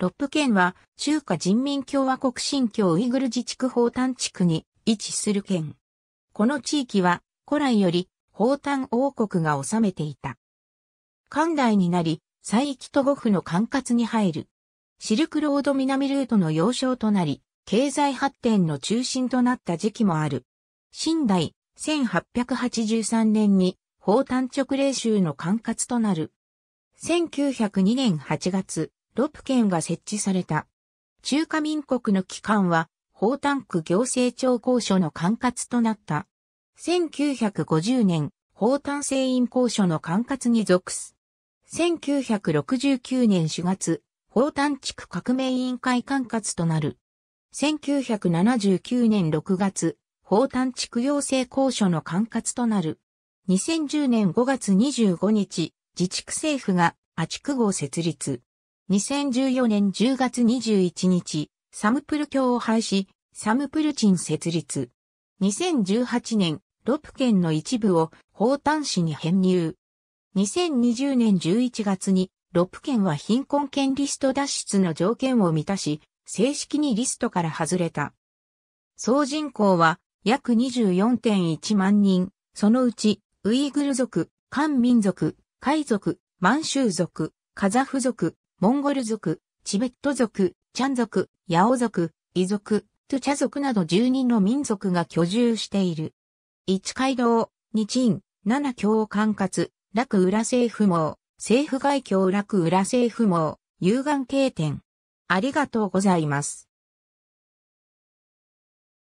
ロップ県は中華人民共和国新疆ウイグル自治区宝丹地区に位置する県。この地域は古来より宝丹王国が治めていた。漢代になり、西域と呉府の管轄に入る。シルクロード南ルートの要衝となり、経済発展の中心となった時期もある。新代1883年に宝丹直令州の管轄となる。1902年8月、ロプ県が設置された。中華民国の機関は、法丹区行政庁公所の管轄となった。1950年、法丹政院公所の管轄に属す。1969年4月、法丹地区革命委員会管轄となる。1979年6月、法丹地区行政公所の管轄となる。2010年5月25日、自治区政府が、阿地区号設立。2014年10月21日、サムプル教を廃止、サムプルチン設立。2018年、ロプ県の一部を法丹市に編入。2020年11月に、ロプ県は貧困県リスト脱出の条件を満たし、正式にリストから外れた。総人口は約24.1万人、そのうち、ウイグル族、漢民族、海族、満州族、カザフ族、モンゴル族、チベット族、チャン族、ヤオ族、イ族、トゥチャ族など住人の民族が居住している。一街道、二鎮、七教管轄、楽浦政府網、政府外教楽浦政府網、有眼経典。ありがとうございます。